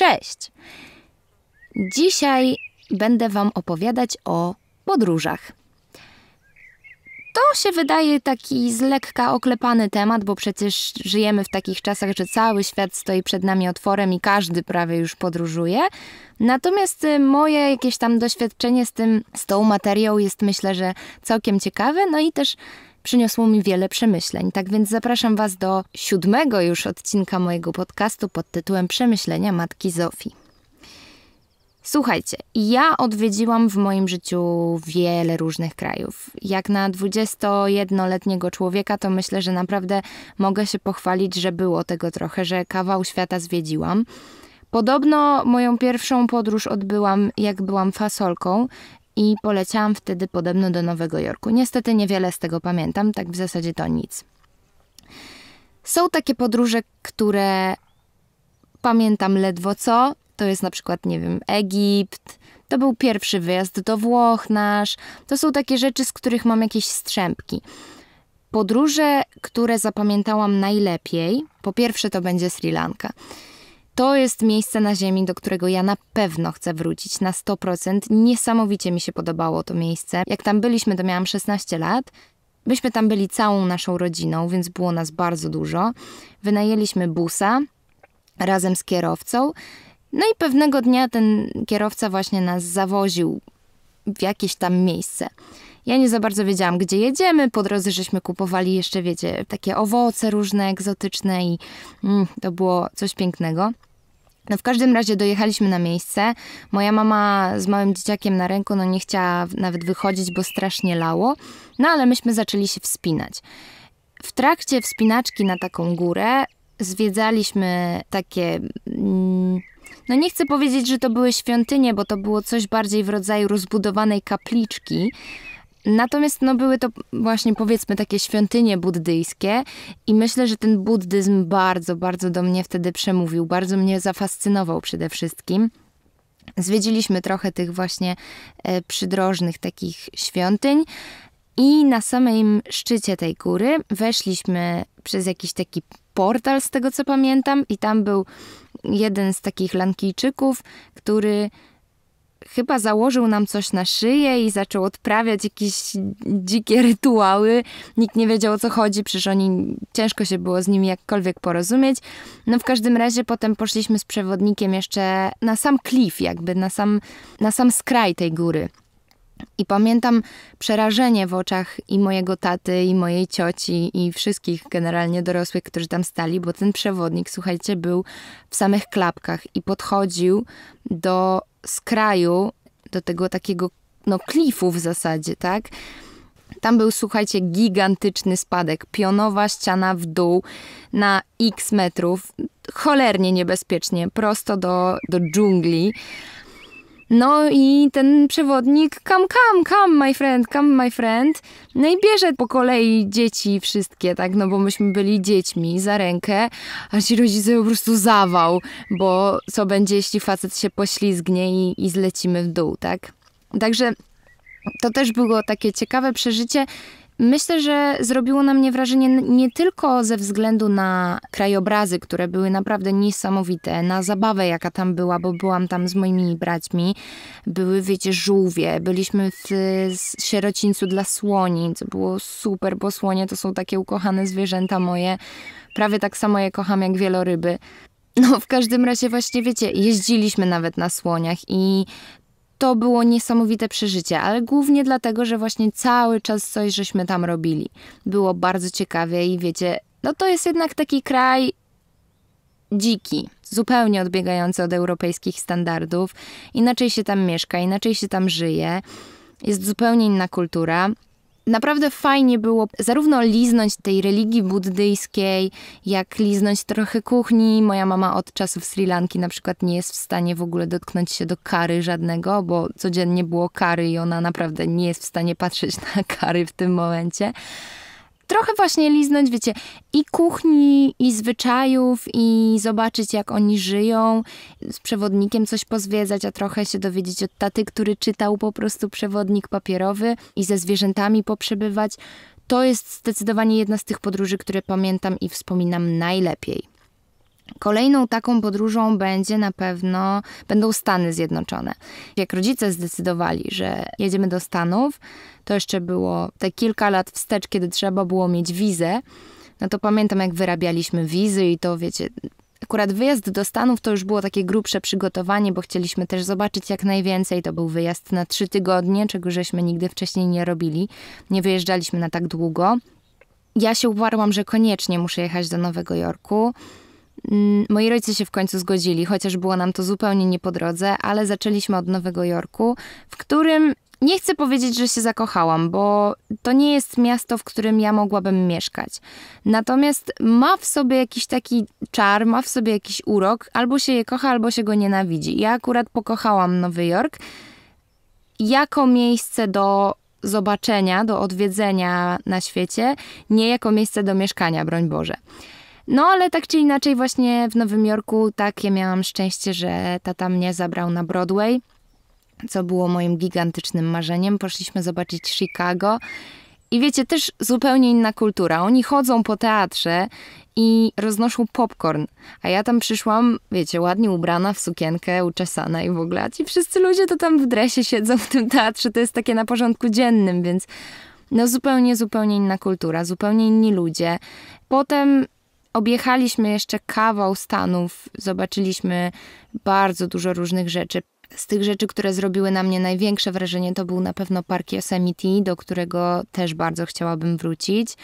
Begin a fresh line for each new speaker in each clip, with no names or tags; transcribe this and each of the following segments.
Cześć! Dzisiaj będę Wam opowiadać o podróżach. To się wydaje taki z lekka oklepany temat, bo przecież żyjemy w takich czasach, że cały świat stoi przed nami otworem i każdy prawie już podróżuje. Natomiast y, moje jakieś tam doświadczenie z tym, z tą materią jest myślę, że całkiem ciekawe, no i też przyniosło mi wiele przemyśleń. Tak więc zapraszam Was do siódmego już odcinka mojego podcastu pod tytułem Przemyślenia Matki Zofii. Słuchajcie, ja odwiedziłam w moim życiu wiele różnych krajów. Jak na 21-letniego człowieka, to myślę, że naprawdę mogę się pochwalić, że było tego trochę, że kawał świata zwiedziłam. Podobno moją pierwszą podróż odbyłam, jak byłam fasolką i poleciałam wtedy podobno do Nowego Jorku. Niestety niewiele z tego pamiętam, tak w zasadzie to nic. Są takie podróże, które pamiętam ledwo co. To jest na przykład, nie wiem, Egipt. To był pierwszy wyjazd do Włoch nasz. To są takie rzeczy, z których mam jakieś strzępki. Podróże, które zapamiętałam najlepiej, po pierwsze to będzie Sri Lanka to jest miejsce na Ziemi, do którego ja na pewno chcę wrócić na 100%. Niesamowicie mi się podobało to miejsce. Jak tam byliśmy, to miałam 16 lat. Myśmy tam byli całą naszą rodziną, więc było nas bardzo dużo. Wynajęliśmy busa razem z kierowcą. No i pewnego dnia ten kierowca właśnie nas zawoził w jakieś tam miejsce. Ja nie za bardzo wiedziałam, gdzie jedziemy. Po drodze żeśmy kupowali jeszcze, wiecie, takie owoce różne, egzotyczne i mm, to było coś pięknego. No w każdym razie dojechaliśmy na miejsce. Moja mama z małym dzieciakiem na ręku no nie chciała nawet wychodzić, bo strasznie lało. No ale myśmy zaczęli się wspinać. W trakcie wspinaczki na taką górę zwiedzaliśmy takie... Mm, no nie chcę powiedzieć, że to były świątynie, bo to było coś bardziej w rodzaju rozbudowanej kapliczki, Natomiast no, były to właśnie powiedzmy takie świątynie buddyjskie i myślę, że ten buddyzm bardzo, bardzo do mnie wtedy przemówił, bardzo mnie zafascynował przede wszystkim. Zwiedziliśmy trochę tych właśnie e, przydrożnych takich świątyń i na samym szczycie tej góry weszliśmy przez jakiś taki portal, z tego co pamiętam, i tam był jeden z takich Lankijczyków, który chyba założył nam coś na szyję i zaczął odprawiać jakieś dzikie rytuały. Nikt nie wiedział o co chodzi, przecież oni ciężko się było z nimi jakkolwiek porozumieć. No w każdym razie potem poszliśmy z przewodnikiem jeszcze na sam klif, jakby na sam, na sam skraj tej góry. I pamiętam przerażenie w oczach i mojego taty, i mojej cioci, i wszystkich generalnie dorosłych, którzy tam stali, bo ten przewodnik, słuchajcie, był w samych klapkach i podchodził do skraju, do tego takiego, no, klifu w zasadzie, tak? Tam był, słuchajcie, gigantyczny spadek, pionowa ściana w dół na x metrów, cholernie niebezpiecznie, prosto do, do dżungli. No i ten przewodnik, come, come, come, my friend, come, my friend. No i bierze po kolei dzieci wszystkie, tak, no bo myśmy byli dziećmi za rękę, a ci rodzice po prostu zawał, bo co będzie, jeśli facet się poślizgnie i, i zlecimy w dół, tak? Także to też było takie ciekawe przeżycie, Myślę, że zrobiło na mnie wrażenie nie tylko ze względu na krajobrazy, które były naprawdę niesamowite, na zabawę, jaka tam była, bo byłam tam z moimi braćmi. Były, wiecie, żółwie, byliśmy w, sierocińcu dla słoni, co było super, bo słonie to są takie ukochane zwierzęta moje. Prawie tak samo je kocham jak wieloryby. No, w każdym razie właśnie, wiecie, jeździliśmy nawet na słoniach i to było niesamowite przeżycie, ale głównie dlatego, że właśnie cały czas coś żeśmy tam robili. Było bardzo ciekawie i wiecie, no to jest jednak taki kraj dziki, zupełnie odbiegający od europejskich standardów. Inaczej się tam mieszka, inaczej się tam żyje, jest zupełnie inna kultura. Naprawdę fajnie było zarówno liznąć tej religii buddyjskiej, jak liznąć trochę kuchni. Moja mama od czasów Sri Lanki na przykład nie jest w stanie w ogóle dotknąć się do kary żadnego, bo codziennie było kary i ona naprawdę nie jest w stanie patrzeć na kary w tym momencie trochę właśnie liznąć, wiecie, i kuchni, i zwyczajów, i zobaczyć, jak oni żyją, z przewodnikiem coś pozwiedzać, a trochę się dowiedzieć od taty, który czytał po prostu przewodnik papierowy i ze zwierzętami poprzebywać. To jest zdecydowanie jedna z tych podróży, które pamiętam i wspominam najlepiej. Kolejną taką podróżą będzie na pewno będą Stany Zjednoczone. Jak rodzice zdecydowali, że jedziemy do Stanów, to jeszcze było te kilka lat wstecz, kiedy trzeba było mieć wizę. No to pamiętam, jak wyrabialiśmy wizy i to wiecie, akurat wyjazd do Stanów to już było takie grubsze przygotowanie, bo chcieliśmy też zobaczyć jak najwięcej. To był wyjazd na trzy tygodnie, czego żeśmy nigdy wcześniej nie robili. Nie wyjeżdżaliśmy na tak długo. Ja się uparłam, że koniecznie muszę jechać do Nowego Jorku. Mm, moi rodzice się w końcu zgodzili, chociaż było nam to zupełnie nie po drodze, ale zaczęliśmy od Nowego Jorku, w którym nie chcę powiedzieć, że się zakochałam, bo to nie jest miasto, w którym ja mogłabym mieszkać. Natomiast ma w sobie jakiś taki czar, ma w sobie jakiś urok, albo się je kocha, albo się go nienawidzi. Ja akurat pokochałam Nowy Jork jako miejsce do zobaczenia, do odwiedzenia na świecie, nie jako miejsce do mieszkania, broń Boże. No, ale tak czy inaczej, właśnie w Nowym Jorku, tak, ja miałam szczęście, że tata mnie zabrał na Broadway, co było moim gigantycznym marzeniem. Poszliśmy zobaczyć Chicago. I wiecie, też zupełnie inna kultura. Oni chodzą po teatrze i roznoszą popcorn. A ja tam przyszłam, wiecie, ładnie ubrana w sukienkę, uczesana i w ogóle. A ci wszyscy ludzie to tam w dresie siedzą w tym teatrze. To jest takie na porządku dziennym, więc no zupełnie, zupełnie inna kultura, zupełnie inni ludzie. Potem Objechaliśmy jeszcze kawał Stanów, zobaczyliśmy bardzo dużo różnych rzeczy. Z tych rzeczy, które zrobiły na mnie największe wrażenie, to był na pewno park Yosemite, do którego też bardzo chciałabym wrócić.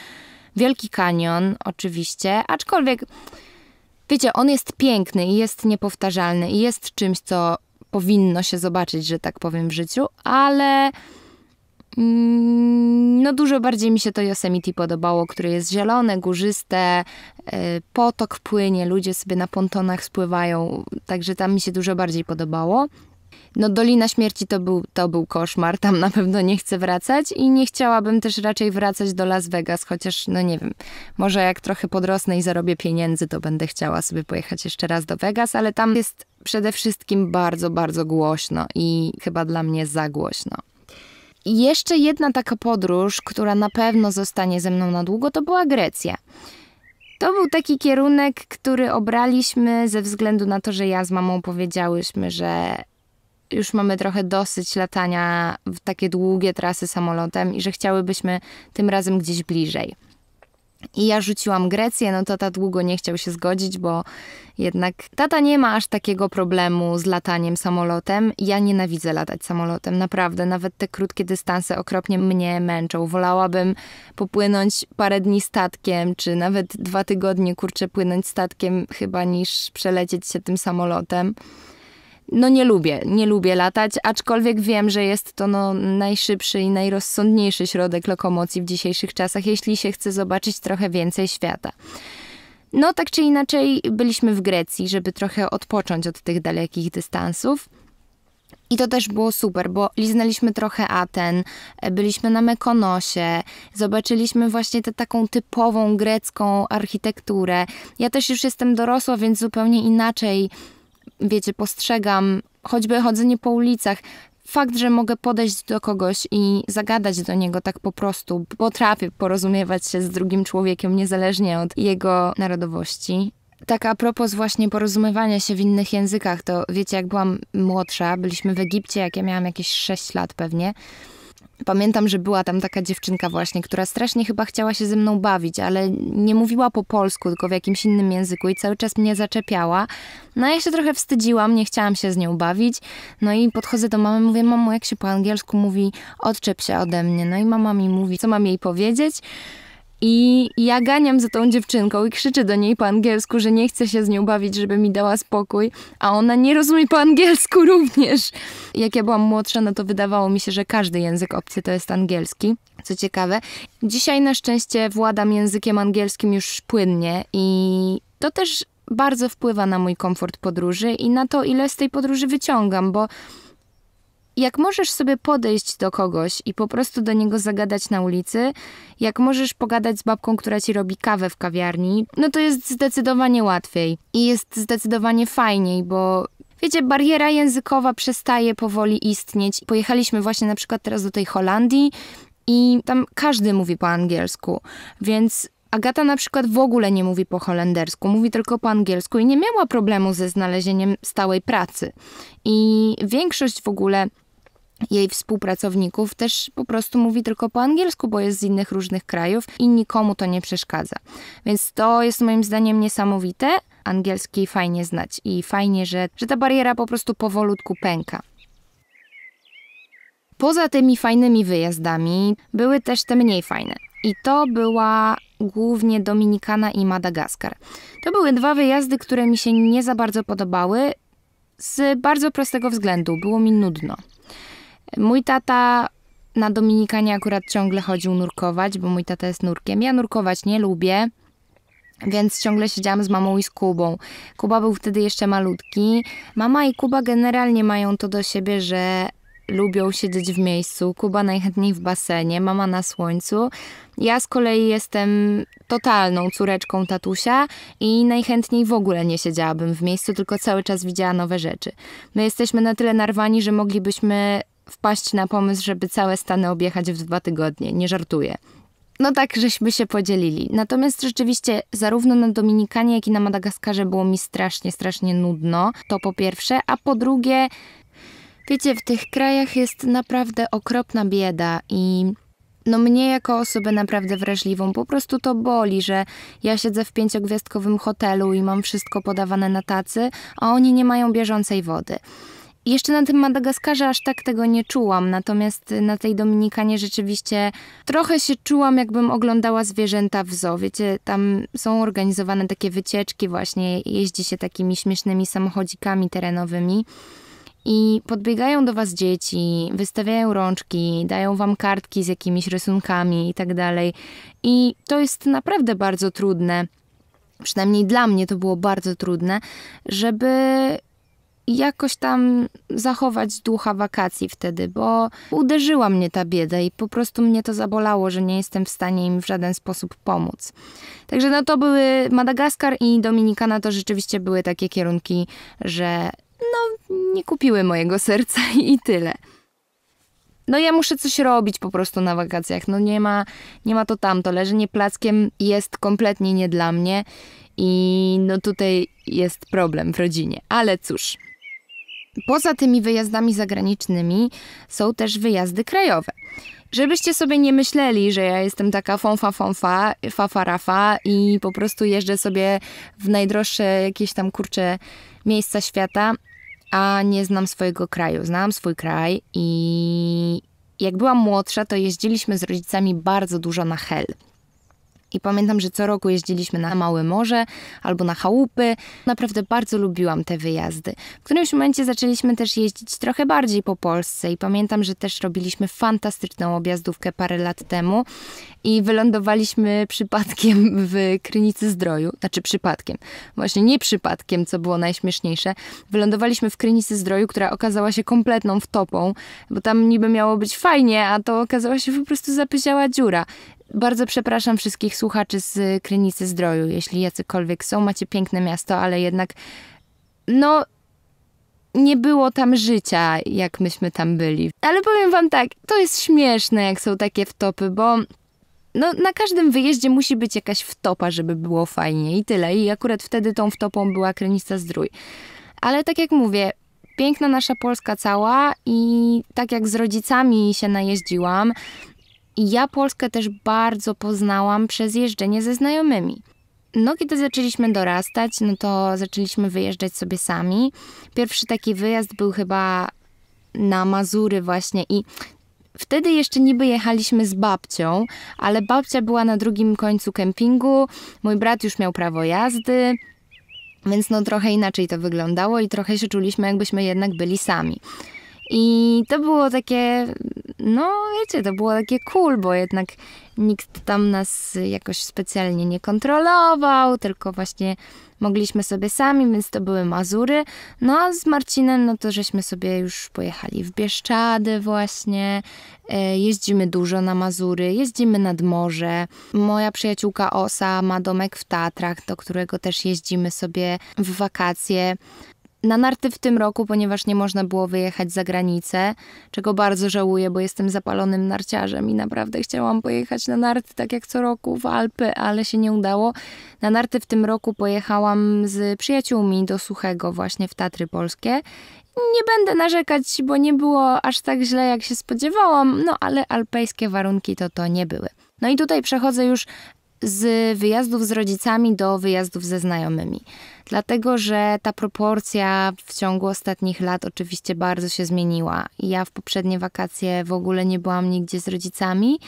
Wielki Kanion, oczywiście, aczkolwiek, wiecie, on jest piękny i jest niepowtarzalny i jest czymś, co powinno się zobaczyć, że tak powiem, w życiu, ale Mm, no, dużo bardziej mi się to Yosemite podobało, które jest zielone, górzyste, e, potok płynie, ludzie sobie na pontonach spływają, także tam mi się dużo bardziej podobało. No, Dolina Śmierci to był, to był koszmar, tam na pewno nie chcę wracać i nie chciałabym też raczej wracać do Las Vegas, chociaż, no nie wiem, może jak trochę podrosnę i zarobię pieniędzy, to będę chciała sobie pojechać jeszcze raz do Vegas, ale tam jest przede wszystkim bardzo, bardzo głośno i chyba dla mnie za głośno. I jeszcze jedna taka podróż, która na pewno zostanie ze mną na długo, to była Grecja. To był taki kierunek, który obraliśmy ze względu na to, że ja z mamą powiedziałyśmy, że już mamy trochę dosyć latania w takie długie trasy samolotem i że chciałybyśmy tym razem gdzieś bliżej. I ja rzuciłam Grecję, no tata długo nie chciał się zgodzić, bo jednak tata nie ma aż takiego problemu z lataniem samolotem. Ja nienawidzę latać samolotem, naprawdę. Nawet te krótkie dystanse okropnie mnie męczą. Wolałabym popłynąć parę dni statkiem, czy nawet dwa tygodnie, kurczę, płynąć statkiem chyba niż przelecieć się tym samolotem no nie lubię, nie lubię latać, aczkolwiek wiem, że jest to no, najszybszy i najrozsądniejszy środek lokomocji w dzisiejszych czasach, jeśli się chce zobaczyć trochę więcej świata. No, tak czy inaczej, byliśmy w Grecji, żeby trochę odpocząć od tych dalekich dystansów. I to też było super, bo liznęliśmy trochę Aten, byliśmy na Mekonosie, zobaczyliśmy właśnie tę taką typową grecką architekturę. Ja też już jestem dorosła, więc zupełnie inaczej wiecie, postrzegam choćby chodzenie po ulicach, fakt, że mogę podejść do kogoś i zagadać do niego tak po prostu, potrafię porozumiewać się z drugim człowiekiem, niezależnie od jego narodowości. Tak a propos właśnie porozumiewania się w innych językach, to wiecie, jak byłam młodsza, byliśmy w Egipcie, jak ja miałam jakieś 6 lat pewnie, Pamiętam, że była tam taka dziewczynka właśnie, która strasznie chyba chciała się ze mną bawić, ale nie mówiła po polsku, tylko w jakimś innym języku i cały czas mnie zaczepiała. No ja się trochę wstydziłam, nie chciałam się z nią bawić. No i podchodzę do mamy, mówię, mamo, jak się po angielsku mówi, odczep się ode mnie. No i mama mi mówi, co mam jej powiedzieć. I ja ganiam za tą dziewczynką i krzyczę do niej po angielsku, że nie chcę się z nią bawić, żeby mi dała spokój, a ona nie rozumie po angielsku również. Jak ja byłam młodsza, no to wydawało mi się, że każdy język obcy to jest angielski. Co ciekawe, dzisiaj na szczęście władam językiem angielskim już płynnie i to też bardzo wpływa na mój komfort podróży i na to, ile z tej podróży wyciągam, bo jak możesz sobie podejść do kogoś i po prostu do niego zagadać na ulicy, jak możesz pogadać z babką, która ci robi kawę w kawiarni, no to jest zdecydowanie łatwiej i jest zdecydowanie fajniej, bo Wiecie, bariera językowa przestaje powoli istnieć. Pojechaliśmy właśnie na przykład teraz do tej Holandii i tam każdy mówi po angielsku, więc Agata na przykład w ogóle nie mówi po holendersku, mówi tylko po angielsku i nie miała problemu ze znalezieniem stałej pracy. I większość w ogóle jej współpracowników też po prostu mówi tylko po angielsku, bo jest z innych różnych krajów i nikomu to nie przeszkadza. Więc to jest moim zdaniem niesamowite. Angielski fajnie znać i fajnie, że, że ta bariera po prostu powolutku pęka. Poza tymi fajnymi wyjazdami były też te mniej fajne. I to była głównie Dominikana i Madagaskar. To były dwa wyjazdy, które mi się nie za bardzo podobały z bardzo prostego względu. Było mi nudno. Mój tata na Dominikanie akurat ciągle chodził nurkować, bo mój tata jest nurkiem. Ja nurkować nie lubię. Więc ciągle siedziałam z mamą i z Kubą. Kuba był wtedy jeszcze malutki. Mama i Kuba generalnie mają to do siebie, że lubią siedzieć w miejscu. Kuba najchętniej w basenie, mama na słońcu. Ja z kolei jestem totalną córeczką tatusia i najchętniej w ogóle nie siedziałabym w miejscu, tylko cały czas widziała nowe rzeczy. My jesteśmy na tyle narwani, że moglibyśmy wpaść na pomysł, żeby całe Stany objechać w dwa tygodnie. Nie żartuję. No tak, żeśmy się podzielili. Natomiast rzeczywiście zarówno na Dominikanie, jak i na Madagaskarze było mi strasznie, strasznie nudno. To po pierwsze. A po drugie, wiecie, w tych krajach jest naprawdę okropna bieda i no mnie jako osobę naprawdę wrażliwą po prostu to boli, że ja siedzę w pięciogwiazdkowym hotelu i mam wszystko podawane na tacy, a oni nie mają bieżącej wody. Jeszcze na tym Madagaskarze aż tak tego nie czułam, natomiast na tej Dominikanie rzeczywiście trochę się czułam, jakbym oglądała zwierzęta w zoo. Wiecie, tam są organizowane takie wycieczki właśnie, jeździ się takimi śmiesznymi samochodzikami terenowymi i podbiegają do was dzieci, wystawiają rączki, dają wam kartki z jakimiś rysunkami i tak dalej. I to jest naprawdę bardzo trudne. Przynajmniej dla mnie to było bardzo trudne, żeby jakoś tam zachować ducha wakacji wtedy, bo uderzyła mnie ta bieda i po prostu mnie to zabolało, że nie jestem w stanie im w żaden sposób pomóc. Także no to były Madagaskar i Dominikana to rzeczywiście były takie kierunki, że no nie kupiły mojego serca i tyle. No ja muszę coś robić po prostu na wakacjach. No nie ma, nie ma to tamto. Leżenie plackiem jest kompletnie nie dla mnie i no tutaj jest problem w rodzinie. Ale cóż, Poza tymi wyjazdami zagranicznymi są też wyjazdy krajowe. Żebyście sobie nie myśleli, że ja jestem taka fonfa fonfa, fafarafa i po prostu jeżdżę sobie w najdroższe jakieś tam kurcze miejsca świata, a nie znam swojego kraju. Znam swój kraj i jak byłam młodsza, to jeździliśmy z rodzicami bardzo dużo na Hel. I pamiętam, że co roku jeździliśmy na Małe Morze albo na chałupy. Naprawdę bardzo lubiłam te wyjazdy. W którymś momencie zaczęliśmy też jeździć trochę bardziej po Polsce i pamiętam, że też robiliśmy fantastyczną objazdówkę parę lat temu i wylądowaliśmy przypadkiem w Krynicy Zdroju. Znaczy przypadkiem, właśnie nie przypadkiem, co było najśmieszniejsze. Wylądowaliśmy w Krynicy Zdroju, która okazała się kompletną wtopą, bo tam niby miało być fajnie, a to okazała się po prostu zapyziała dziura. Bardzo przepraszam wszystkich słuchaczy z Krynicy Zdroju, jeśli jacykolwiek są. Macie piękne miasto, ale jednak no nie było tam życia, jak myśmy tam byli. Ale powiem wam tak, to jest śmieszne, jak są takie wtopy, bo no, na każdym wyjeździe musi być jakaś wtopa, żeby było fajnie i tyle. I akurat wtedy tą wtopą była Krynista Zdrój. Ale tak jak mówię, piękna nasza Polska cała i tak jak z rodzicami się najeździłam, ja Polskę też bardzo poznałam przez jeżdżenie ze znajomymi. No, kiedy zaczęliśmy dorastać, no to zaczęliśmy wyjeżdżać sobie sami. Pierwszy taki wyjazd był chyba na Mazury właśnie i Wtedy jeszcze niby jechaliśmy z babcią, ale babcia była na drugim końcu kempingu, mój brat już miał prawo jazdy, więc no trochę inaczej to wyglądało i trochę się czuliśmy, jakbyśmy jednak byli sami. I to było takie, no wiecie, to było takie cool, bo jednak nikt tam nas jakoś specjalnie nie kontrolował, tylko właśnie mogliśmy sobie sami, więc to były Mazury. No a z Marcinem, no to żeśmy sobie już pojechali w Bieszczady właśnie, e, jeździmy dużo na Mazury, jeździmy nad morze. Moja przyjaciółka Osa ma domek w Tatrach, do którego też jeździmy sobie w wakacje na narty w tym roku, ponieważ nie można było wyjechać za granicę, czego bardzo żałuję, bo jestem zapalonym narciarzem i naprawdę chciałam pojechać na narty tak jak co roku w Alpy, ale się nie udało. Na narty w tym roku pojechałam z przyjaciółmi do Suchego właśnie w Tatry Polskie. Nie będę narzekać, bo nie było aż tak źle jak się spodziewałam, no ale alpejskie warunki to to nie były. No i tutaj przechodzę już z wyjazdów z rodzicami do wyjazdów ze znajomymi. Dlatego, że ta proporcja w ciągu ostatnich lat oczywiście bardzo się zmieniła. Ja w poprzednie wakacje w ogóle nie byłam nigdzie z rodzicami,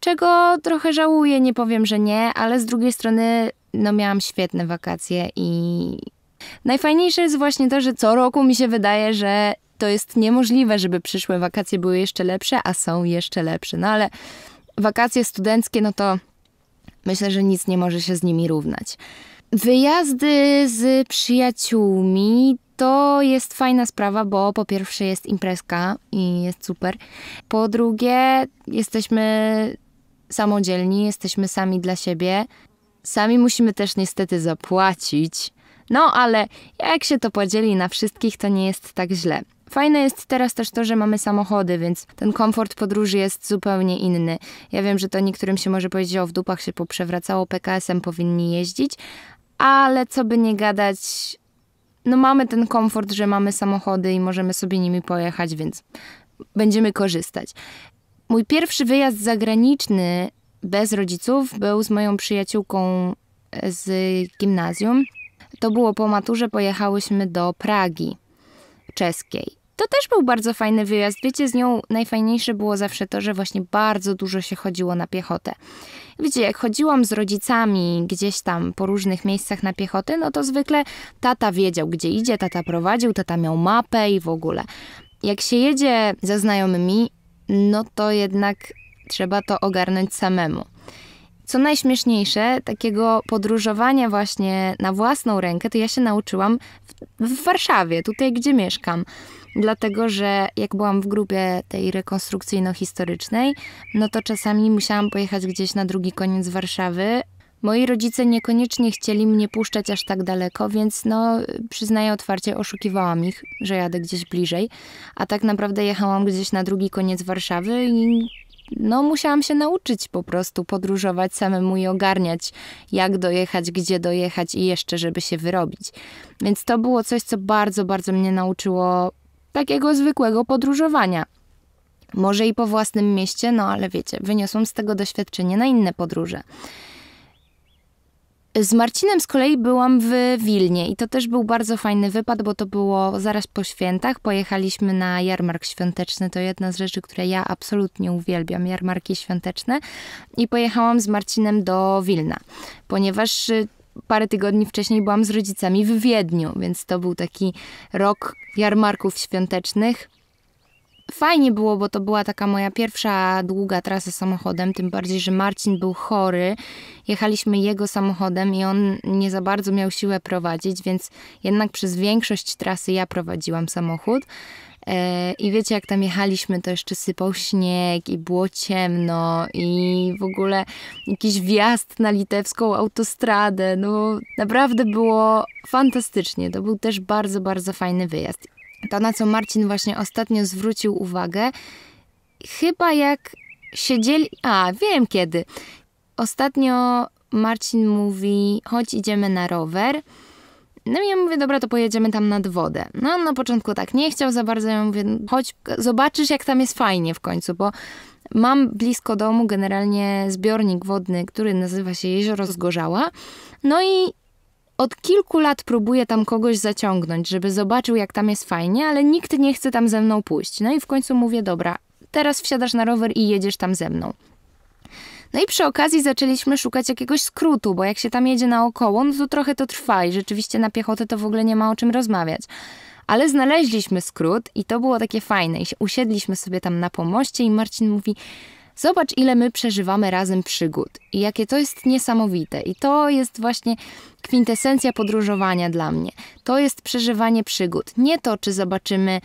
czego trochę żałuję, nie powiem, że nie, ale z drugiej strony no miałam świetne wakacje i najfajniejsze jest właśnie to, że co roku mi się wydaje, że to jest niemożliwe, żeby przyszłe wakacje były jeszcze lepsze, a są jeszcze lepsze. No ale wakacje studenckie, no to Myślę, że nic nie może się z nimi równać. Wyjazdy z przyjaciółmi to jest fajna sprawa, bo po pierwsze jest imprezka i jest super. Po drugie, jesteśmy samodzielni, jesteśmy sami dla siebie. Sami musimy też niestety zapłacić. No, ale jak się to podzieli na wszystkich, to nie jest tak źle. Fajne jest teraz też to, że mamy samochody, więc ten komfort podróży jest zupełnie inny. Ja wiem, że to niektórym się może powiedzieć, o w dupach się poprzewracało, PKS-em powinni jeździć, ale co by nie gadać, no mamy ten komfort, że mamy samochody i możemy sobie nimi pojechać, więc będziemy korzystać. Mój pierwszy wyjazd zagraniczny bez rodziców był z moją przyjaciółką e, z gimnazjum. To było po maturze, pojechałyśmy do Pragi czeskiej to też był bardzo fajny wyjazd. Wiecie, z nią najfajniejsze było zawsze to, że właśnie bardzo dużo się chodziło na piechotę. Wiecie, jak chodziłam z rodzicami gdzieś tam po różnych miejscach na piechotę, no to zwykle tata wiedział, gdzie idzie, tata prowadził, tata miał mapę i w ogóle. Jak się jedzie ze znajomymi, no to jednak trzeba to ogarnąć samemu. Co najśmieszniejsze, takiego podróżowania właśnie na własną rękę, to ja się nauczyłam w, w Warszawie, tutaj gdzie mieszkam dlatego że jak byłam w grupie tej rekonstrukcyjno-historycznej, no to czasami musiałam pojechać gdzieś na drugi koniec Warszawy. Moi rodzice niekoniecznie chcieli mnie puszczać aż tak daleko, więc no przyznaję otwarcie, oszukiwałam ich, że jadę gdzieś bliżej, a tak naprawdę jechałam gdzieś na drugi koniec Warszawy i no, musiałam się nauczyć po prostu podróżować samemu i ogarniać, jak dojechać, gdzie dojechać i jeszcze, żeby się wyrobić. Więc to było coś, co bardzo, bardzo mnie nauczyło takiego zwykłego podróżowania. Może i po własnym mieście, no ale wiecie, wyniosłam z tego doświadczenie na inne podróże. Z Marcinem z kolei byłam w Wilnie i to też był bardzo fajny wypad, bo to było zaraz po świętach. Pojechaliśmy na jarmark świąteczny, to jedna z rzeczy, które ja absolutnie uwielbiam jarmarki świąteczne. I pojechałam z Marcinem do Wilna, ponieważ y, parę tygodni wcześniej byłam z rodzicami w Wiedniu, więc to był taki rok jarmarków świątecznych. Fajnie było, bo to była taka moja pierwsza długa trasa samochodem, tym bardziej, że Marcin był chory. Jechaliśmy jego samochodem i on nie za bardzo miał siłę prowadzić, więc jednak przez większość trasy ja prowadziłam samochód. E, I wiecie, jak tam jechaliśmy, to jeszcze sypał śnieg i było ciemno i w ogóle jakiś wjazd na litewską autostradę. No naprawdę było fantastycznie. To był też bardzo, bardzo fajny wyjazd. To, na co Marcin właśnie ostatnio zwrócił uwagę, chyba jak siedzieli... A, wiem kiedy. Ostatnio Marcin mówi, chodź idziemy na rower. No i ja mówię, dobra, to pojedziemy tam nad wodę. No na początku tak nie chciał za bardzo, ja mówię, chodź, zobaczysz jak tam jest fajnie w końcu, bo mam blisko domu generalnie zbiornik wodny, który nazywa się Jezioro Zgorzała. No i od kilku lat próbuję tam kogoś zaciągnąć, żeby zobaczył, jak tam jest fajnie, ale nikt nie chce tam ze mną pójść. No i w końcu mówię, dobra, teraz wsiadasz na rower i jedziesz tam ze mną. No i przy okazji zaczęliśmy szukać jakiegoś skrótu, bo jak się tam jedzie naokoło, no to trochę to trwa i rzeczywiście na piechotę to w ogóle nie ma o czym rozmawiać. Ale znaleźliśmy skrót i to było takie fajne. I usiedliśmy sobie tam na pomoście i Marcin mówi... Zobacz, ile my przeżywamy razem przygód i jakie to jest niesamowite. I to jest właśnie kwintesencja podróżowania dla mnie. To jest przeżywanie przygód. Nie to, czy zobaczymy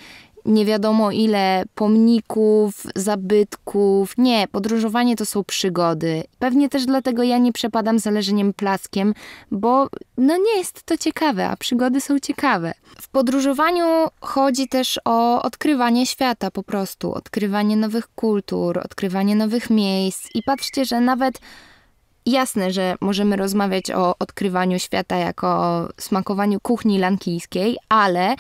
nie wiadomo ile pomników, zabytków. Nie, podróżowanie to są przygody. Pewnie też dlatego ja nie przepadam zależeniem leżeniem plackiem, bo no nie jest to ciekawe, a przygody są ciekawe. W podróżowaniu chodzi też o odkrywanie świata po prostu, odkrywanie nowych kultur, odkrywanie nowych miejsc i patrzcie, że nawet Jasne, że możemy rozmawiać o odkrywaniu świata jako o smakowaniu kuchni lankijskiej, ale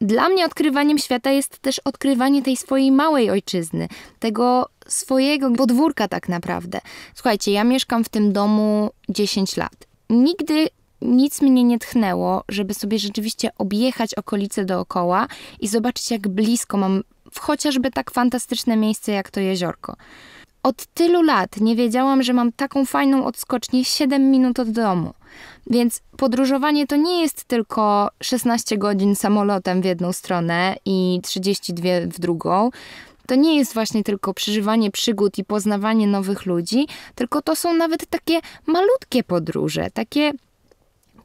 dla mnie odkrywaniem świata jest też odkrywanie tej swojej małej ojczyzny, tego swojego podwórka tak naprawdę. Słuchajcie, ja mieszkam w tym domu 10 lat. Nigdy nic mnie nie tchnęło, żeby sobie rzeczywiście objechać okolice dookoła i zobaczyć, jak blisko mam w chociażby tak fantastyczne miejsce jak to jeziorko. Od tylu lat nie wiedziałam, że mam taką fajną odskocznię 7 minut od domu. Więc podróżowanie to nie jest tylko 16 godzin samolotem w jedną stronę i 32 w drugą. To nie jest właśnie tylko przeżywanie przygód i poznawanie nowych ludzi, tylko to są nawet takie malutkie podróże, takie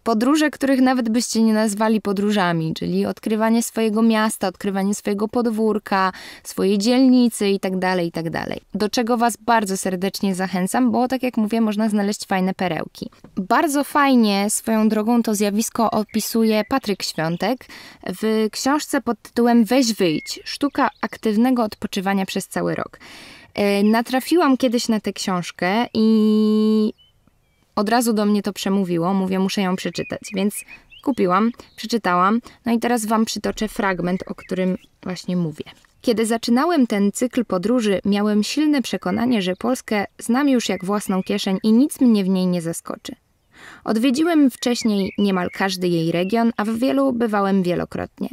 Podróże, których nawet byście nie nazwali podróżami, czyli odkrywanie swojego miasta, odkrywanie swojego podwórka, swojej dzielnicy itd., tak itd. Tak Do czego Was bardzo serdecznie zachęcam, bo tak jak mówię, można znaleźć fajne perełki. Bardzo fajnie swoją drogą to zjawisko opisuje Patryk Świątek w książce pod tytułem Weź wyjdź. Sztuka aktywnego odpoczywania przez cały rok. E, natrafiłam kiedyś na tę książkę i od razu do mnie to przemówiło, mówię, muszę ją przeczytać, więc kupiłam, przeczytałam, no i teraz Wam przytoczę fragment, o którym właśnie mówię. Kiedy zaczynałem ten cykl podróży, miałem silne przekonanie, że Polskę znam już jak własną kieszeń i nic mnie w niej nie zaskoczy. Odwiedziłem wcześniej niemal każdy jej region, a w wielu bywałem wielokrotnie.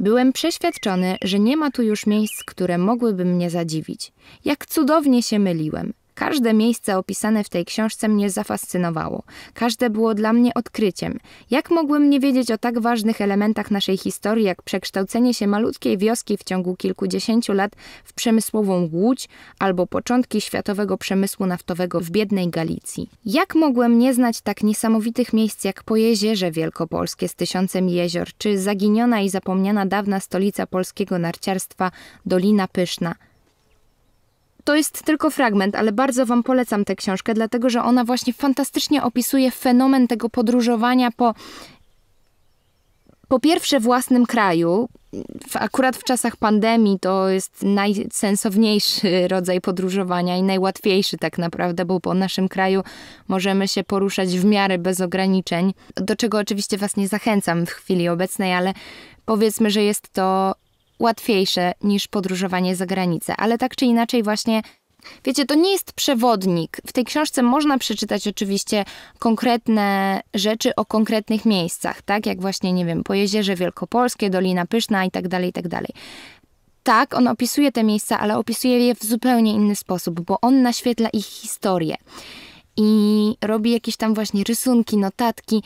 Byłem przeświadczony, że nie ma tu już miejsc, które mogłyby mnie zadziwić. Jak cudownie się myliłem. Każde miejsce opisane w tej książce mnie zafascynowało. Każde było dla mnie odkryciem. Jak mogłem nie wiedzieć o tak ważnych elementach naszej historii, jak przekształcenie się malutkiej wioski w ciągu kilkudziesięciu lat w przemysłową Łódź albo początki światowego przemysłu naftowego w biednej Galicji? Jak mogłem nie znać tak niesamowitych miejsc jak Pojezierze Wielkopolskie z tysiącem jezior, czy zaginiona i zapomniana dawna stolica polskiego narciarstwa Dolina Pyszna – to jest tylko fragment, ale bardzo Wam polecam tę książkę, dlatego że ona właśnie fantastycznie opisuje fenomen tego podróżowania po. Po pierwsze, własnym kraju, akurat w czasach pandemii to jest najsensowniejszy rodzaj podróżowania i najłatwiejszy tak naprawdę, bo po naszym kraju możemy się poruszać w miarę bez ograniczeń, do czego oczywiście Was nie zachęcam w chwili obecnej, ale powiedzmy, że jest to łatwiejsze niż podróżowanie za granicę, ale tak czy inaczej właśnie Wiecie, to nie jest przewodnik. W tej książce można przeczytać oczywiście konkretne rzeczy o konkretnych miejscach, tak jak właśnie, nie wiem, po jeziorze Wielkopolskie, Dolina Pyszna i tak dalej, i tak dalej. Tak, on opisuje te miejsca, ale opisuje je w zupełnie inny sposób, bo on naświetla ich historię i robi jakieś tam właśnie rysunki, notatki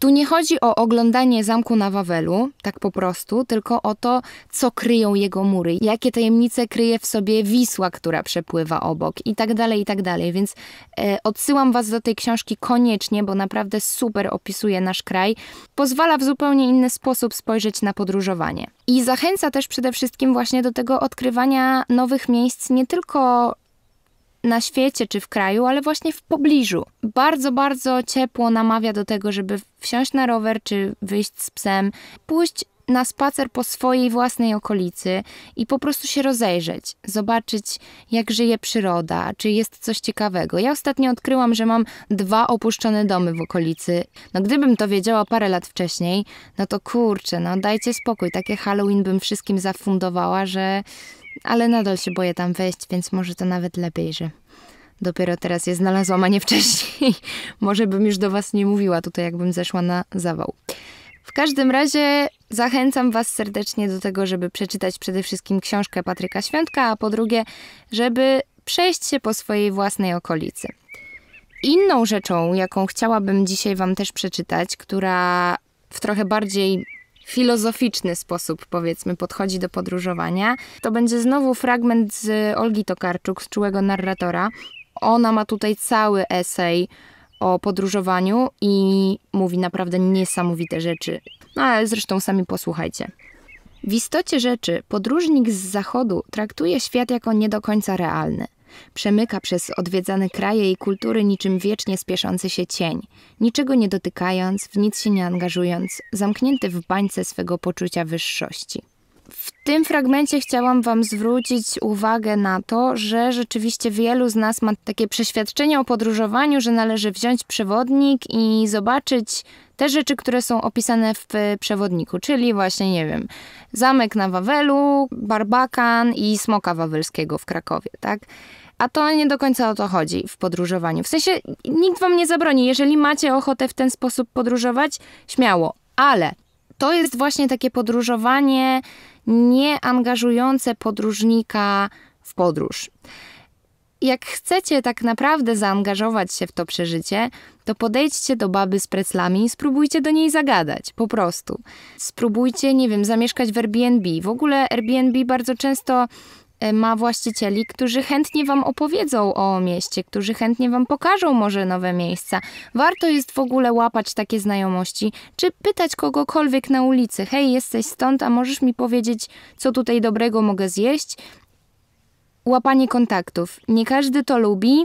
tu nie chodzi o oglądanie zamku na Wawelu, tak po prostu, tylko o to, co kryją jego mury, jakie tajemnice kryje w sobie Wisła, która przepływa obok i tak dalej, i tak dalej. Więc e, odsyłam was do tej książki koniecznie, bo naprawdę super opisuje nasz kraj. Pozwala w zupełnie inny sposób spojrzeć na podróżowanie. I zachęca też przede wszystkim właśnie do tego odkrywania nowych miejsc, nie tylko na świecie czy w kraju, ale właśnie w pobliżu. Bardzo, bardzo ciepło namawia do tego, żeby wsiąść na rower czy wyjść z psem, pójść na spacer po swojej własnej okolicy i po prostu się rozejrzeć, zobaczyć, jak żyje przyroda, czy jest coś ciekawego. Ja ostatnio odkryłam, że mam dwa opuszczone domy w okolicy. No gdybym to wiedziała parę lat wcześniej, no to kurczę, no dajcie spokój, takie Halloween bym wszystkim zafundowała, że ale nadal się boję tam wejść, więc może to nawet lepiej, że dopiero teraz je znalazłam, a nie wcześniej. może bym już do Was nie mówiła tutaj, jakbym zeszła na zawał. W każdym razie zachęcam Was serdecznie do tego, żeby przeczytać przede wszystkim książkę Patryka Świątka, a po drugie, żeby przejść się po swojej własnej okolicy. Inną rzeczą, jaką chciałabym dzisiaj Wam też przeczytać, która w trochę bardziej filozoficzny sposób, powiedzmy, podchodzi do podróżowania. To będzie znowu fragment z Olgi Tokarczuk, z czułego narratora. Ona ma tutaj cały esej o podróżowaniu i mówi naprawdę niesamowite rzeczy. No ale zresztą sami posłuchajcie. W istocie rzeczy podróżnik z zachodu traktuje świat jako nie do końca realny – Przemyka przez odwiedzane kraje i kultury niczym wiecznie spieszący się cień, niczego nie dotykając, w nic się nie angażując, zamknięty w bańce swego poczucia wyższości. W tym fragmencie chciałam Wam zwrócić uwagę na to, że rzeczywiście wielu z nas ma takie przeświadczenie o podróżowaniu, że należy wziąć przewodnik i zobaczyć te rzeczy, które są opisane w przewodniku, czyli właśnie, nie wiem, zamek na Wawelu, barbakan i smoka wawelskiego w Krakowie, tak? A to nie do końca o to chodzi w podróżowaniu. W sensie nikt wam nie zabroni. Jeżeli macie ochotę w ten sposób podróżować, śmiało. Ale to jest właśnie takie podróżowanie nieangażujące podróżnika w podróż. Jak chcecie tak naprawdę zaangażować się w to przeżycie, to podejdźcie do baby z preclami i spróbujcie do niej zagadać, po prostu. Spróbujcie, nie wiem, zamieszkać w Airbnb. W ogóle Airbnb bardzo często E, ma właścicieli, którzy chętnie Wam opowiedzą o mieście, którzy chętnie Wam pokażą może nowe miejsca. Warto jest w ogóle łapać takie znajomości, czy pytać kogokolwiek na ulicy: Hej, jesteś stąd, a możesz mi powiedzieć, co tutaj dobrego mogę zjeść? Łapanie kontaktów. Nie każdy to lubi,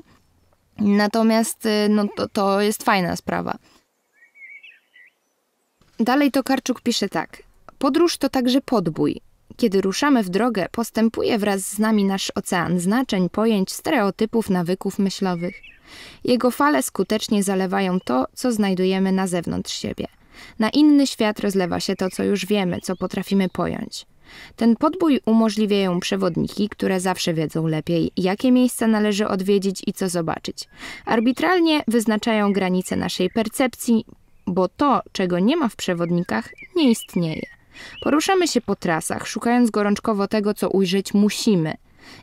natomiast e, no, to, to jest fajna sprawa. Dalej Tokarczuk pisze tak. Podróż to także podbój. Kiedy ruszamy w drogę, postępuje wraz z nami nasz ocean znaczeń, pojęć, stereotypów, nawyków myślowych. Jego fale skutecznie zalewają to, co znajdujemy na zewnątrz siebie. Na inny świat rozlewa się to, co już wiemy, co potrafimy pojąć. Ten podbój umożliwiają przewodniki, które zawsze wiedzą lepiej, jakie miejsca należy odwiedzić i co zobaczyć. Arbitralnie wyznaczają granice naszej percepcji, bo to, czego nie ma w przewodnikach, nie istnieje. Poruszamy się po trasach, szukając gorączkowo tego, co ujrzeć musimy,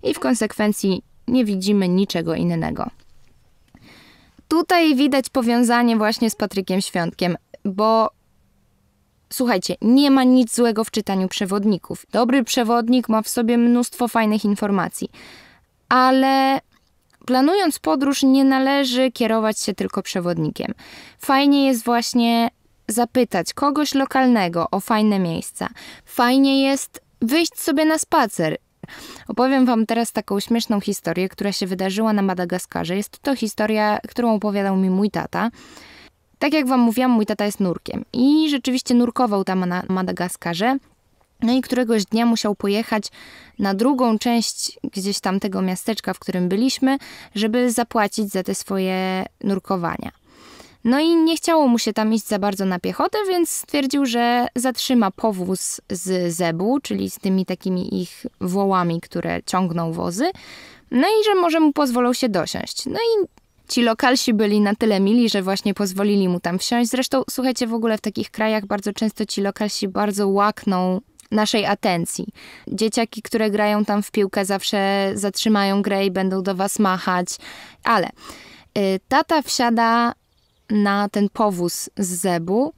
i w konsekwencji nie widzimy niczego innego. Tutaj widać powiązanie właśnie z Patrykiem Świątkiem, bo słuchajcie, nie ma nic złego w czytaniu przewodników. Dobry przewodnik ma w sobie mnóstwo fajnych informacji, ale planując podróż, nie należy kierować się tylko przewodnikiem. Fajnie jest właśnie zapytać kogoś lokalnego o fajne miejsca. Fajnie jest wyjść sobie na spacer. Opowiem Wam teraz taką śmieszną historię, która się wydarzyła na Madagaskarze. Jest to historia, którą opowiadał mi mój tata. Tak jak Wam mówiłam, mój tata jest nurkiem i rzeczywiście nurkował tam na Madagaskarze. No i któregoś dnia musiał pojechać na drugą część gdzieś tam tego miasteczka, w którym byliśmy, żeby zapłacić za te swoje nurkowania. No i nie chciało mu się tam iść za bardzo na piechotę, więc stwierdził, że zatrzyma powóz z zebu, czyli z tymi takimi ich wołami, które ciągną wozy, no i że może mu pozwolą się dosiąść. No i ci lokalsi byli na tyle mili, że właśnie pozwolili mu tam wsiąść. Zresztą, słuchajcie, w ogóle w takich krajach bardzo często ci lokalsi bardzo łakną naszej atencji. Dzieciaki, które grają tam w piłkę, zawsze zatrzymają grę i będą do was machać, ale y, tata wsiada na ten powóz z zebu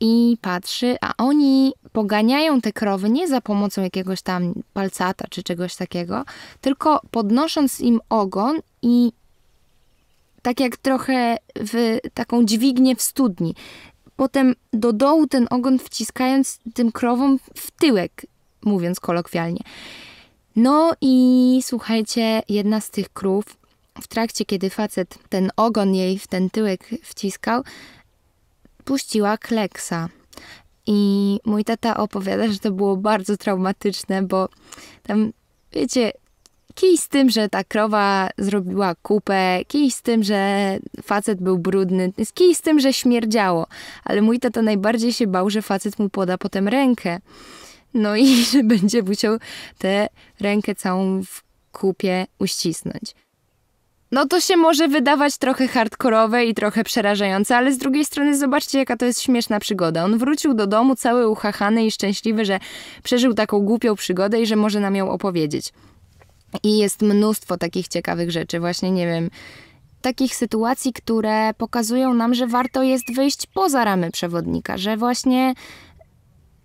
i patrzy, a oni poganiają te krowy nie za pomocą jakiegoś tam palcata czy czegoś takiego, tylko podnosząc im ogon i tak jak trochę w taką dźwignię w studni. Potem do dołu ten ogon wciskając tym krowom w tyłek, mówiąc kolokwialnie. No i słuchajcie, jedna z tych krów w trakcie, kiedy facet ten ogon jej w ten tyłek wciskał, puściła kleksa. I mój tata opowiada, że to było bardzo traumatyczne, bo tam, wiecie, kij z tym, że ta krowa zrobiła kupę, kij z tym, że facet był brudny, kij z tym, że śmierdziało. Ale mój tata najbardziej się bał, że facet mu poda potem rękę. No i że będzie musiał tę rękę całą w kupie uścisnąć no to się może wydawać trochę hardkorowe i trochę przerażające, ale z drugiej strony zobaczcie, jaka to jest śmieszna przygoda. On wrócił do domu cały uchachany i szczęśliwy, że przeżył taką głupią przygodę i że może nam ją opowiedzieć. I jest mnóstwo takich ciekawych rzeczy, właśnie nie wiem, takich sytuacji, które pokazują nam, że warto jest wyjść poza ramy przewodnika, że właśnie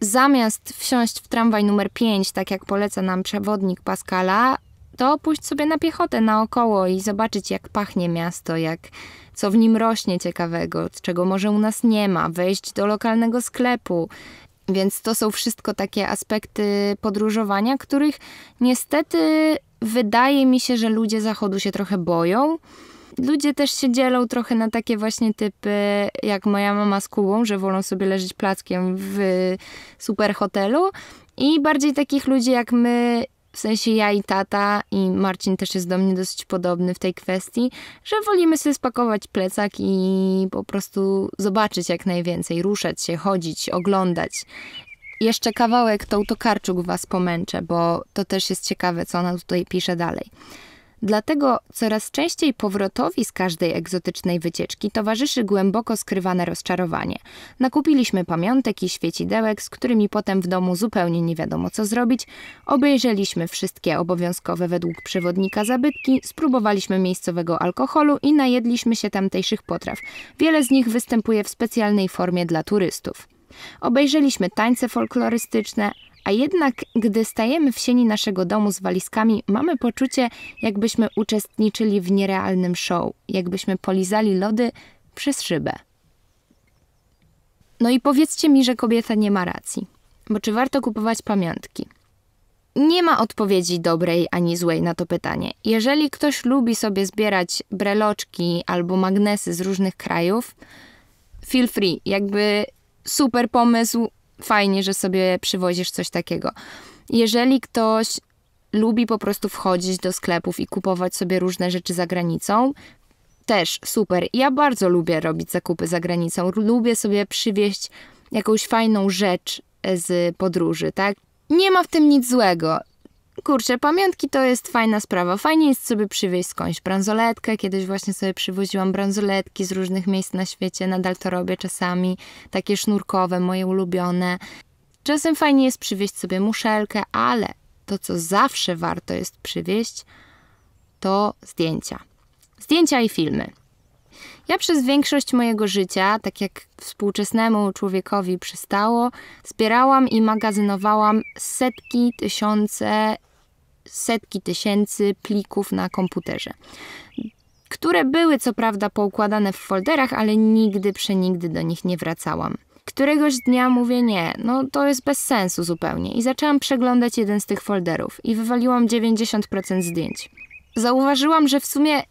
zamiast wsiąść w tramwaj numer 5, tak jak poleca nam przewodnik Pascala, to pójść sobie na piechotę naokoło i zobaczyć, jak pachnie miasto, jak co w nim rośnie ciekawego, czego może u nas nie ma, wejść do lokalnego sklepu. Więc to są wszystko takie aspekty podróżowania, których niestety wydaje mi się, że ludzie zachodu się trochę boją. Ludzie też się dzielą trochę na takie właśnie typy, jak moja mama z Kubą, że wolą sobie leżeć plackiem w super hotelu, i bardziej takich ludzi jak my, w sensie ja i tata i Marcin też jest do mnie dosyć podobny w tej kwestii, że wolimy sobie spakować plecak i po prostu zobaczyć jak najwięcej, ruszać się, chodzić, oglądać. Jeszcze kawałek to utokarczuk was pomęczę, bo to też jest ciekawe, co ona tutaj pisze dalej. Dlatego coraz częściej powrotowi z każdej egzotycznej wycieczki towarzyszy głęboko skrywane rozczarowanie. Nakupiliśmy pamiątek i świecidełek, z którymi potem w domu zupełnie nie wiadomo co zrobić, obejrzeliśmy wszystkie obowiązkowe według przewodnika zabytki, spróbowaliśmy miejscowego alkoholu i najedliśmy się tamtejszych potraw. Wiele z nich występuje w specjalnej formie dla turystów. Obejrzeliśmy tańce folklorystyczne, a jednak, gdy stajemy w sieni naszego domu z walizkami, mamy poczucie, jakbyśmy uczestniczyli w nierealnym show, jakbyśmy polizali lody przez szybę. No i powiedzcie mi, że kobieta nie ma racji. Bo czy warto kupować pamiątki? Nie ma odpowiedzi dobrej ani złej na to pytanie. Jeżeli ktoś lubi sobie zbierać breloczki albo magnesy z różnych krajów, feel free, jakby super pomysł, fajnie, że sobie przywozisz coś takiego. Jeżeli ktoś lubi po prostu wchodzić do sklepów i kupować sobie różne rzeczy za granicą, też super. Ja bardzo lubię robić zakupy za granicą. Lubię sobie przywieźć jakąś fajną rzecz e, z podróży, tak? Nie ma w tym nic złego kurczę, pamiątki to jest fajna sprawa. Fajnie jest sobie przywieźć skądś bransoletkę. Kiedyś właśnie sobie przywoziłam bransoletki z różnych miejsc na świecie. Nadal to robię czasami. Takie sznurkowe, moje ulubione. Czasem fajnie jest przywieźć sobie muszelkę, ale to, co zawsze warto jest przywieźć, to zdjęcia. Zdjęcia i filmy. Ja przez większość mojego życia, tak jak współczesnemu człowiekowi przystało, zbierałam i magazynowałam setki, tysiące, setki tysięcy plików na komputerze które były co prawda poukładane w folderach, ale nigdy przenigdy do nich nie wracałam. Któregoś dnia mówię nie, no to jest bez sensu zupełnie i zaczęłam przeglądać jeden z tych folderów i wywaliłam 90% zdjęć. Zauważyłam, że w sumie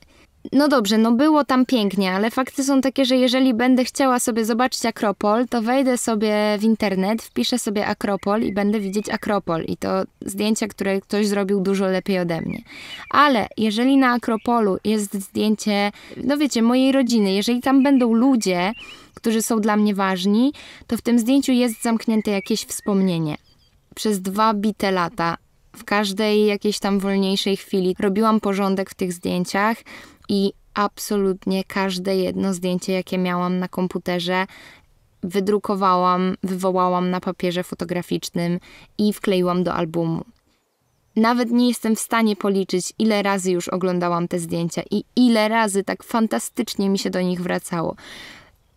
no dobrze, no było tam pięknie, ale fakty są takie, że jeżeli będę chciała sobie zobaczyć Akropol, to wejdę sobie w internet, wpiszę sobie Akropol i będę widzieć Akropol. I to zdjęcia, które ktoś zrobił dużo lepiej ode mnie. Ale jeżeli na Akropolu jest zdjęcie, no wiecie, mojej rodziny, jeżeli tam będą ludzie, którzy są dla mnie ważni, to w tym zdjęciu jest zamknięte jakieś wspomnienie. Przez dwa bite lata w każdej jakiejś tam wolniejszej chwili robiłam porządek w tych zdjęciach i absolutnie każde jedno zdjęcie, jakie miałam na komputerze, wydrukowałam, wywołałam na papierze fotograficznym i wkleiłam do albumu. Nawet nie jestem w stanie policzyć, ile razy już oglądałam te zdjęcia i ile razy tak fantastycznie mi się do nich wracało.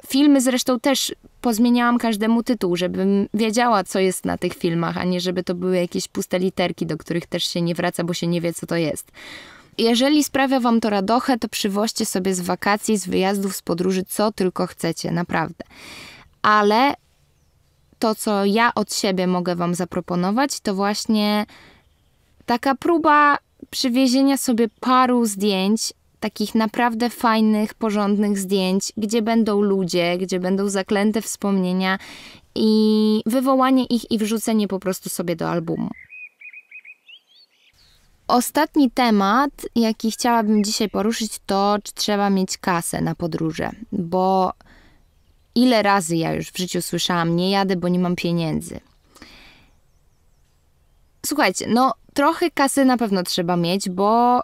Filmy zresztą też pozmieniałam każdemu tytuł, żebym wiedziała, co jest na tych filmach, a nie żeby to były jakieś puste literki, do których też się nie wraca, bo się nie wie, co to jest. Jeżeli sprawia wam to radochę, to przywoźcie sobie z wakacji, z wyjazdów, z podróży, co tylko chcecie, naprawdę. Ale to, co ja od siebie mogę wam zaproponować, to właśnie taka próba przywiezienia sobie paru zdjęć takich naprawdę fajnych, porządnych zdjęć, gdzie będą ludzie, gdzie będą zaklęte wspomnienia i wywołanie ich i wrzucenie po prostu sobie do albumu. Ostatni temat, jaki chciałabym dzisiaj poruszyć, to czy trzeba mieć kasę na podróże, bo ile razy ja już w życiu słyszałam, nie jadę, bo nie mam pieniędzy. Słuchajcie, no trochę kasy na pewno trzeba mieć, bo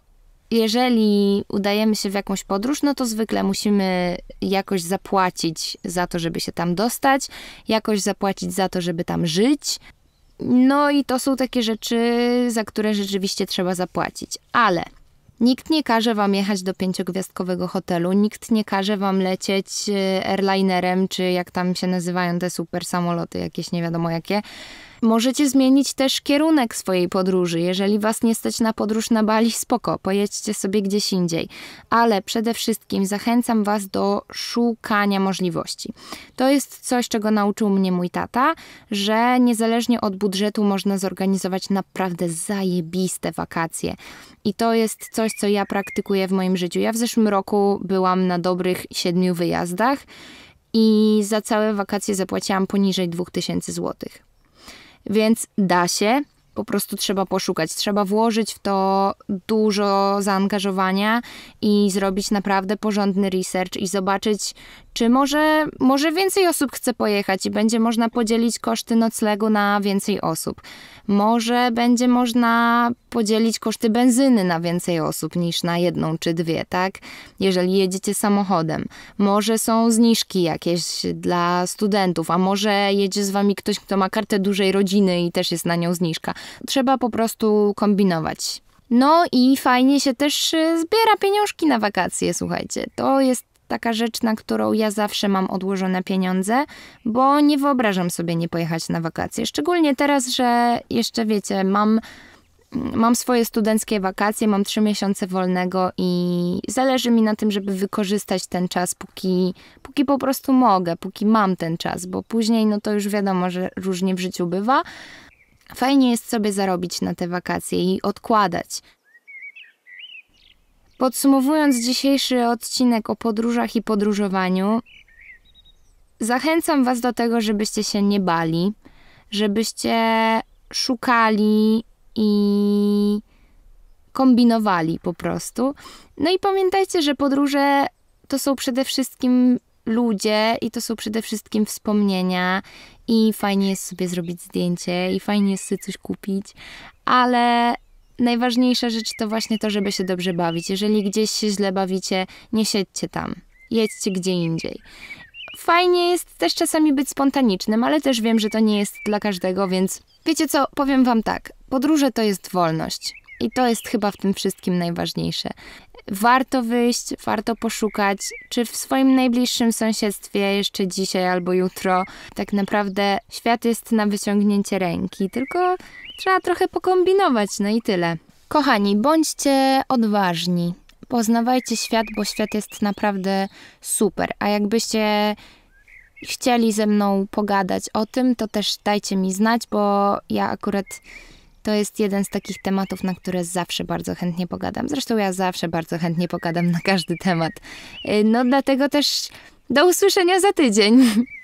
jeżeli udajemy się w jakąś podróż, no to zwykle musimy jakoś zapłacić za to, żeby się tam dostać, jakoś zapłacić za to, żeby tam żyć. No i to są takie rzeczy, za które rzeczywiście trzeba zapłacić. Ale nikt nie każe wam jechać do pięciogwiazdkowego hotelu, nikt nie każe wam lecieć e, airlinerem, czy jak tam się nazywają te super samoloty, jakieś nie wiadomo jakie. Możecie zmienić też kierunek swojej podróży. Jeżeli was nie stać na podróż na Bali, spoko, pojedźcie sobie gdzieś indziej. Ale przede wszystkim zachęcam was do szukania możliwości. To jest coś, czego nauczył mnie mój tata, że niezależnie od budżetu można zorganizować naprawdę zajebiste wakacje. I to jest coś, co ja praktykuję w moim życiu. Ja w zeszłym roku byłam na dobrych siedmiu wyjazdach i za całe wakacje zapłaciłam poniżej 2000 złotych. Więc da się, po prostu trzeba poszukać, trzeba włożyć w to dużo zaangażowania i zrobić naprawdę porządny research i zobaczyć, czy może, może więcej osób chce pojechać i będzie można podzielić koszty noclegu na więcej osób? Może będzie można podzielić koszty benzyny na więcej osób niż na jedną czy dwie, tak? Jeżeli jedziecie samochodem. Może są zniżki jakieś dla studentów, a może jedzie z wami ktoś, kto ma kartę dużej rodziny i też jest na nią zniżka. Trzeba po prostu kombinować. No i fajnie się też e, zbiera pieniążki na wakacje, słuchajcie. To jest taka rzecz, na którą ja zawsze mam odłożone pieniądze, bo nie wyobrażam sobie nie pojechać na wakacje. Szczególnie teraz, że jeszcze wiecie, mam mam swoje studenckie wakacje, mam trzy miesiące wolnego i zależy mi na tym, żeby wykorzystać ten czas, póki, póki po prostu mogę, póki mam ten czas, bo później no to już wiadomo, że różnie w życiu bywa. Fajnie jest sobie zarobić na te wakacje i odkładać. Podsumowując dzisiejszy odcinek o podróżach i podróżowaniu, zachęcam Was do tego, żebyście się nie bali, żebyście szukali i kombinowali po prostu. No i pamiętajcie, że podróże to są przede wszystkim ludzie i to są przede wszystkim wspomnienia i fajnie jest sobie zrobić zdjęcie i fajnie jest sobie coś kupić, ale najważniejsza rzecz to właśnie to, żeby się dobrze bawić. Jeżeli gdzieś się źle bawicie, nie siedźcie tam, jedźcie gdzie indziej. Fajnie jest też czasami być spontanicznym, ale też wiem, że to nie jest dla każdego, więc wiecie co, powiem Wam tak: podróże to jest wolność. I to jest chyba w tym wszystkim najważniejsze warto wyjść, warto poszukać, czy w swoim najbliższym sąsiedztwie jeszcze dzisiaj albo jutro. Tak naprawdę świat jest na wyciągnięcie ręki, tylko trzeba trochę pokombinować, no i tyle. Kochani, bądźcie odważni. Poznawajcie świat, bo świat jest naprawdę super. A jakbyście chcieli ze mną pogadać o tym, to też dajcie mi znać, bo ja akurat to jest jeden z takich tematów, na które zawsze bardzo chętnie pogadam. Zresztą ja zawsze bardzo chętnie pogadam na każdy temat. Y, no dlatego też do usłyszenia za tydzień.